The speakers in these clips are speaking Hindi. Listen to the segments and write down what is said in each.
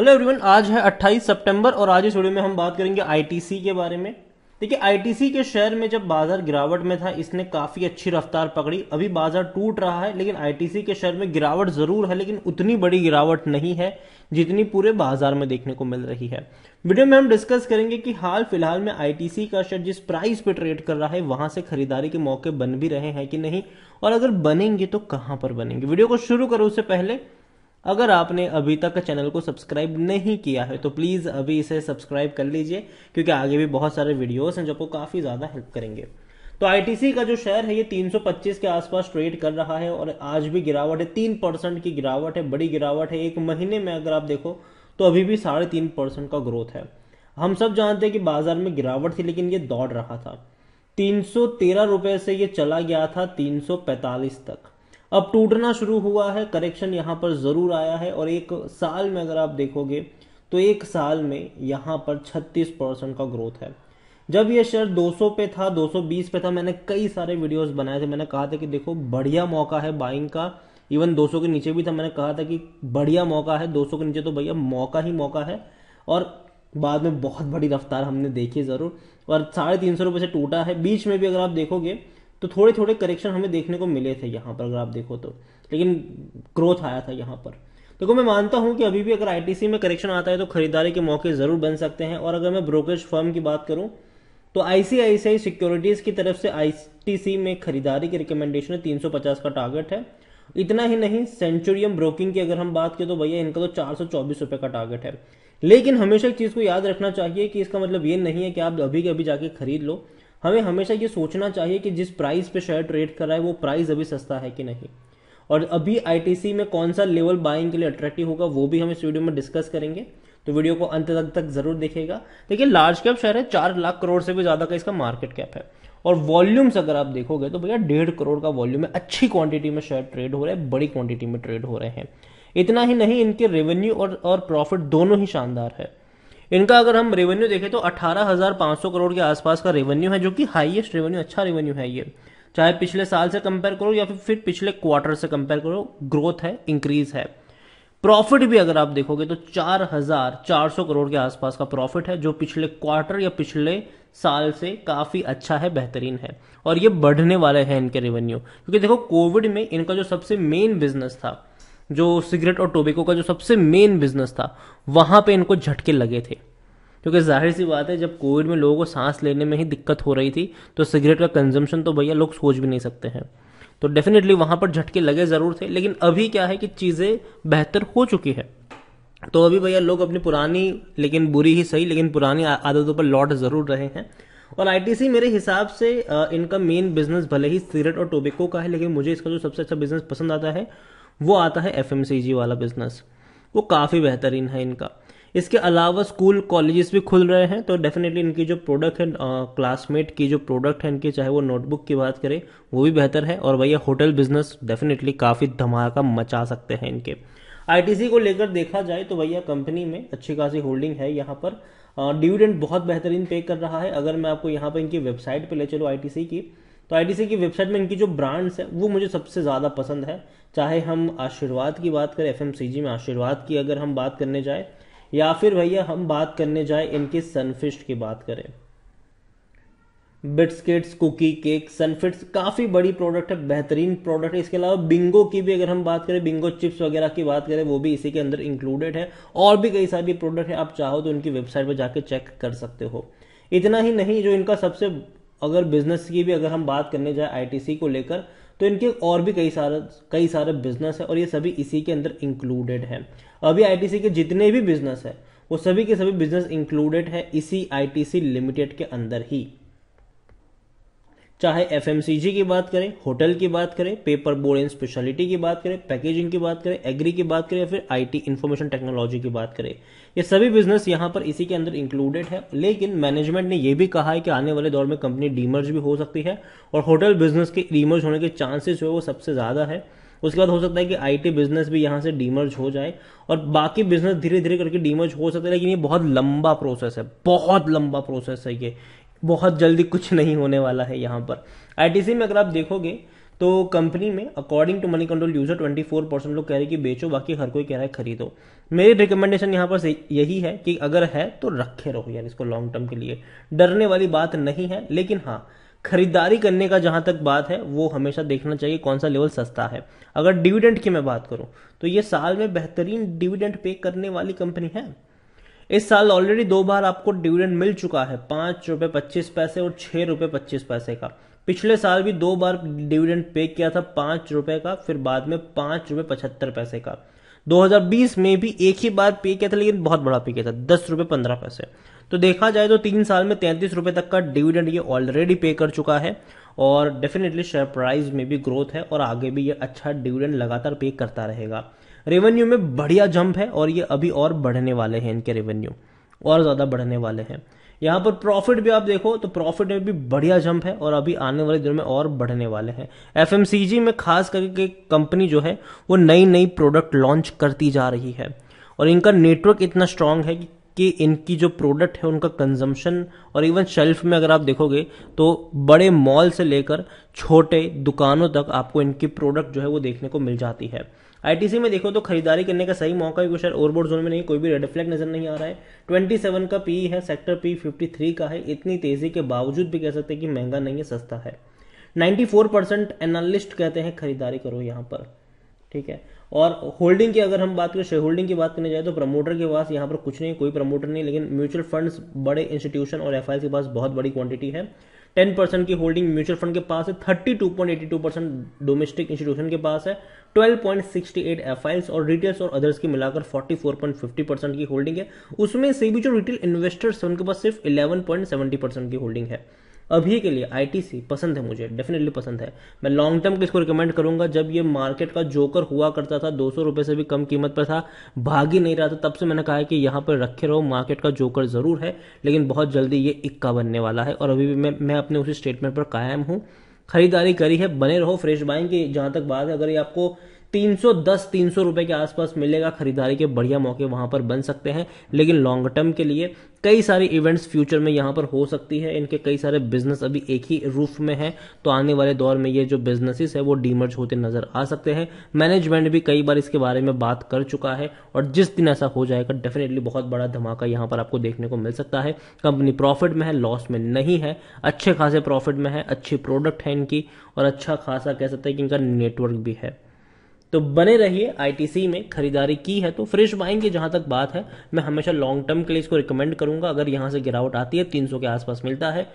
हेलो एवरीवन आज है 28 सितंबर और आज इस वीडियो में हम बात करेंगे आईटीसी के बारे में देखिए आईटीसी के शेयर में जब बाजार गिरावट में था इसने काफ़ी अच्छी रफ्तार पकड़ी अभी बाजार टूट रहा है लेकिन आईटीसी के शेयर में गिरावट ज़रूर है लेकिन उतनी बड़ी गिरावट नहीं है जितनी पूरे बाजार में देखने को मिल रही है वीडियो में हम डिस्कस करेंगे कि हाल फिलहाल में आईटीसी का शेयर जिस प्राइस पे ट्रेड कर रहा है वहां से खरीदारी के मौके बन भी रहे हैं कि नहीं और अगर बनेंगे तो कहां पर बनेंगे वीडियो को शुरू करो उससे पहले अगर आपने अभी तक चैनल को सब्सक्राइब नहीं किया है तो प्लीज़ अभी इसे सब्सक्राइब कर लीजिए क्योंकि आगे भी बहुत सारे वीडियोस हैं जो आपको काफ़ी ज़्यादा हेल्प करेंगे तो आईटीसी का जो शेयर है ये 325 के आसपास ट्रेड कर रहा है और आज भी गिरावट है तीन परसेंट की गिरावट है बड़ी गिरावट है एक महीने में अगर आप देखो तो अभी भी साढ़े तीन परसेंट का ग्रोथ है हम सब जानते हैं कि बाजार में गिरावट थी लेकिन ये दौड़ रहा था तीन सौ से ये चला गया था तीन तक अब टूटना शुरू हुआ है करेक्शन यहां पर ज़रूर आया है और एक साल में अगर आप देखोगे तो एक साल में यहां पर 36 परसेंट का ग्रोथ है जब ये शेयर 200 पे था 220 पे था मैंने कई सारे वीडियोस बनाए थे मैंने कहा था कि देखो बढ़िया मौका है बाइंग का इवन 200 के नीचे भी था मैंने कहा था कि बढ़िया मौका है 200 के नीचे तो भैया मौका ही मौका है और बाद में बहुत बड़ी रफ्तार हमने देखी ज़रूर और साढ़े तीन सौ रुपये से टूटा है बीच में भी अगर आप देखोगे तो थोड़े थोड़े करेक्शन हमें देखने को मिले थे यहाँ पर अगर आप देखो तो लेकिन ग्रोथ आया था यहाँ पर देखो मैं मानता हूँ कि अभी भी अगर आई में करेक्शन आता है तो खरीदारी के मौके ज़रूर बन सकते हैं और अगर मैं ब्रोकरेज फर्म की बात करूँ तो आईसीआईसीआई सिक्योरिटीज़ की तरफ से आईटीसी में खरीदारी की रिकमेंडेशन है 350 का टारगेट है इतना ही नहीं सेंचुरियम ब्रोकिंग की अगर हम बात करें तो भैया इनका तो चार सौ का टारगेट है लेकिन हमेशा एक चीज़ को याद रखना चाहिए कि इसका मतलब ये नहीं है कि आप अभी के अभी जाके खरीद लो हमें हमेशा ये सोचना चाहिए कि जिस प्राइस पे शेयर ट्रेड कर रहा है वो प्राइस अभी सस्ता है कि नहीं और अभी आईटीसी में कौन सा लेवल बाइंग के लिए अट्रैक्टिव होगा वो भी हम इस वीडियो में डिस्कस करेंगे तो वीडियो को अंत तक तक जरूर देखेगा देखिए लार्ज कैप शेयर है चार लाख करोड़ से भी ज़्यादा का इसका मार्केट कैप है और वॉल्यूम्स अगर आप देखोगे तो भैया डेढ़ करोड़ का वॉल्यूम है अच्छी क्वांटिटी में शेयर ट्रेड हो रहे हैं बड़ी क्वांटिटी में ट्रेड हो रहे हैं इतना ही नहीं इनके रेवेन्यू और और प्रॉफिट दोनों ही शानदार है इनका अगर हम रेवेन्यू देखें तो 18,500 करोड़ के आसपास का रेवेन्यू है जो कि हाईएस्ट रेवेन्यू अच्छा रेवेन्यू है ये चाहे पिछले साल से कंपेयर करो या फिर पिछले क्वार्टर से कंपेयर करो ग्रोथ है इंक्रीज है प्रॉफिट भी अगर आप देखोगे तो 4,400 करोड़ के आसपास का प्रॉफिट है जो पिछले क्वार्टर या पिछले साल से काफ़ी अच्छा है बेहतरीन है और ये बढ़ने वाले हैं इनके रेवेन्यू क्योंकि देखो कोविड में इनका जो सबसे मेन बिजनेस था जो सिगरेट और टोबेको का जो सबसे मेन बिजनेस था वहां पे इनको झटके लगे थे क्योंकि जाहिर सी बात है जब कोविड में लोगों को सांस लेने में ही दिक्कत हो रही थी तो सिगरेट का कंजम्पशन तो भैया लोग सोच भी नहीं सकते हैं तो डेफिनेटली वहां पर झटके लगे ज़रूर थे लेकिन अभी क्या है कि चीज़ें बेहतर हो चुकी है तो अभी भैया लोग अपनी पुरानी लेकिन बुरी ही सही लेकिन पुरानी आदतों पर लौट ज़रूर रहे हैं और आईटीसी मेरे हिसाब से इनका मेन बिजनेस भले ही सिगरेट और टोबेको का है लेकिन मुझे इसका जो सबसे अच्छा बिजनेस पसंद आता है वो आता है एफ वाला बिजनेस वो काफ़ी बेहतरीन है इनका इसके अलावा स्कूल कॉलेजेस भी खुल रहे हैं तो डेफिनेटली इनकी जो प्रोडक्ट है क्लासमेट की जो प्रोडक्ट है इनकी चाहे वो नोटबुक की बात करें वो भी बेहतर है और भैया होटल बिजनेस डेफिनेटली काफ़ी धमाका मचा सकते हैं इनके आई को लेकर देखा जाए तो भैया कंपनी में अच्छी खासी होल्डिंग है यहाँ पर डिविडेंड बहुत बेहतरीन पे कर रहा है अगर मैं आपको यहाँ पर इनकी वेबसाइट पर ले चलूँ आई की तो आईडीसी की वेबसाइट में इनकी जो ब्रांड्स है वो मुझे सबसे ज़्यादा पसंद है चाहे हम आशीर्वाद की बात करें एफ में आशीर्वाद की अगर हम बात करने जाए या फिर भैया हम बात करने जाए इनके सनफिस्ट की बात करें बिस्किट्स कुकी केक सनफिट्स काफ़ी बड़ी प्रोडक्ट है बेहतरीन प्रोडक्ट है इसके अलावा बिंगो की भी अगर हम बात करें बिंगो चिप्स वगैरह की बात करें वो भी इसी के अंदर इंक्लूडेड है और भी कई सारी प्रोडक्ट है आप चाहो तो उनकी वेबसाइट पर जाके चेक कर सकते हो इतना ही नहीं जो इनका सबसे अगर बिजनेस की भी अगर हम बात करने जाए आईटीसी को लेकर तो इनके और भी कई सारे कई सारे बिजनेस है और ये सभी इसी के अंदर इंक्लूडेड है अभी आईटीसी के जितने भी बिजनेस है वो सभी के सभी बिजनेस इंक्लूडेड है इसी आईटीसी लिमिटेड के अंदर ही चाहे एफ की बात करें होटल की बात करें पेपर बोर्ड एंड स्पेशलिटी की बात करें पैकेजिंग की बात करें एग्री की बात करें या फिर टी इन्फॉर्मेशन टेक्नोलॉजी की बात करें ये सभी बिजनेस यहाँ पर इसी के अंदर इंक्लूडेड है लेकिन मैनेजमेंट ने यह भी कहा है कि आने वाले दौर में कंपनी डीमर्ज भी हो सकती है और होटल बिजनेस के डीमर्ज होने के चांसेस जो है वो सबसे ज़्यादा है उसके बाद हो सकता है कि आईटी बिजनेस भी यहाँ से डीमर्ज हो जाए और बाकी बिजनेस धीरे धीरे करके डीमर्ज हो सकता है लेकिन ये बहुत लंबा प्रोसेस है बहुत लंबा प्रोसेस है ये बहुत जल्दी कुछ नहीं होने वाला है यहाँ पर आई में अगर आप देखोगे तो कंपनी में according to Moneycontrol user 24 percent लोग कह रहे हैं कि बेचो बाकी हर कोई कह रहा है खरीदो मेरी रिकमेंडेशन यहाँ पर यही है कि अगर है तो रखे रहो यार इसको लॉन्ग टर्म के लिए डरने वाली बात नहीं है लेकिन हाँ खरीदारी करने का जहां तक बात है वो हमेशा देखना चाहिए कौन सा लेवल सस्ता है अगर डिविडेंड की मैं बात करूं तो ये साल में बेहतरीन डिविडेंड पे करने वाली कंपनी है इस साल ऑलरेडी दो बार आपको डिविडेंड मिल चुका है पांच रुपए पच्चीस पैसे और छह रुपए पच्चीस पैसे का पिछले साल भी दो बार डिविडेंड पे किया था पांच रुपए का फिर बाद में पांच रुपए पचहत्तर पैसे का 2020 में भी एक ही बार पे किया था लेकिन बहुत बड़ा पे किया था दस रुपये पंद्रह पैसे तो देखा जाए तो तीन साल में तैंतीस रुपए तक का डिविडेंड ये ऑलरेडी पे कर चुका है और डेफिनेटली शेयर प्राइस में भी ग्रोथ है और आगे भी ये अच्छा डिविडेंड लगातार पे करता रहेगा रेवेन्यू में बढ़िया जंप है और ये अभी और बढ़ने वाले हैं इनके रेवेन्यू और ज़्यादा बढ़ने वाले हैं यहाँ पर प्रॉफिट भी आप देखो तो प्रॉफिट में भी बढ़िया जंप है और अभी आने वाले दिनों में और बढ़ने वाले हैं एफ में खास करके कंपनी जो है वो नई नई प्रोडक्ट लॉन्च करती जा रही है और इनका नेटवर्क इतना स्ट्रांग है कि कि इनकी जो प्रोडक्ट है उनका कंजम्पशन और इवन शेल्फ में अगर आप देखोगे तो बड़े मॉल से लेकर छोटे दुकानों तक आपको इनकी प्रोडक्ट जो है वो देखने को मिल जाती है आईटीसी में देखो तो खरीदारी करने का सही मौका भी कुछ ओवरबोर्ड जोन में नहीं कोई भी रेड फ्लैग नजर नहीं आ रहा है 27 का पी है सेक्टर पी 53 का है इतनी तेजी के बावजूद भी कह सकते हैं कि महंगा नहीं है सस्ता है 94 परसेंट एनालिस्ट कहते हैं खरीदारी करो यहाँ पर ठीक है और होल्डिंग की अगर हम बात करें शेयर होल्डिंग की बात करने जाए तो प्रमोटर के पास यहाँ पर कुछ नहीं कोई प्रमोटर नहीं लेकिन म्यूचुअल फंड्स बड़े इंस्टीट्यूशन और एफ के पास बहुत बड़ी क्वांटिटी है टेन परसेंट की होल्डिंग म्यूचुअल फंड के पास है thirty two point eighty two percent domestic institution के पास है twelve point sixty eight F और रिटेल्स और अदर्स की मिलाकर forty four point fifty percent की होल्डिंग है उसमें से भी जो रिटेल इन्वेस्टर्स है उनके पास सिर्फ इलेवन पॉइंट सेवेंटी परसेंट की होल्डिंग है अभी के लिए आईटीसी पसंद है मुझे डेफिनेटली पसंद है मैं लॉन्ग टर्म के इसको रिकमेंड करूंगा जब ये मार्केट का जोकर हुआ करता था दो सौ से भी कम कीमत पर था भाग ही नहीं रहा था तब से मैंने कहा है कि यहां पर रखे रहो मार्केट का जोकर ज़रूर है लेकिन बहुत जल्दी ये इक्का बनने वाला है और अभी भी मैं मैं अपने उसी स्टेटमेंट पर कायम हूं खरीदारी करी है बने रहो फ्रेश बाइंग की जहां तक बात है अगर ये आपको 310-300 रुपए के आसपास मिलेगा खरीदारी के बढ़िया मौके वहां पर बन सकते हैं लेकिन लॉन्ग टर्म के लिए कई सारे इवेंट्स फ्यूचर में यहाँ पर हो सकती है इनके कई सारे बिजनेस अभी एक ही रूफ में है तो आने वाले दौर में ये जो बिजनेसेस है वो डीमर्ज होते नजर आ सकते हैं मैनेजमेंट भी कई बार इसके बारे में बात कर चुका है और जिस दिन ऐसा हो जाएगा डेफिनेटली बहुत बड़ा धमाका यहाँ पर आपको देखने को मिल सकता है कंपनी प्रॉफिट में है लॉस में नहीं है अच्छे खासे प्रॉफिट में है अच्छी प्रोडक्ट है इनकी और अच्छा खासा कह सकते हैं कि इनका नेटवर्क भी है तो बने रहिए आईटीसी में खरीदारी की है तो फ्रेश बाइंग की जहां तक बात है मैं हमेशा लॉन्ग टर्म के लिए इसको रिकमेंड करूंगा अगर यहां से गिरावट आती है 300 के आसपास मिलता है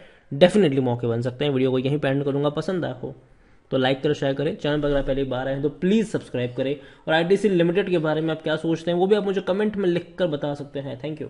डेफिनेटली मौके बन सकते हैं वीडियो को यहीं पेंड करूंगा पसंद आया हो तो लाइक करें शेयर करें चैनल पर अगर पहली बार आए हैं तो प्लीज़ सब्सक्राइब करें और आई लिमिटेड के बारे में आप क्या सोचते हैं वो भी आप मुझे कमेंट में लिख कर बता सकते हैं थैंक यू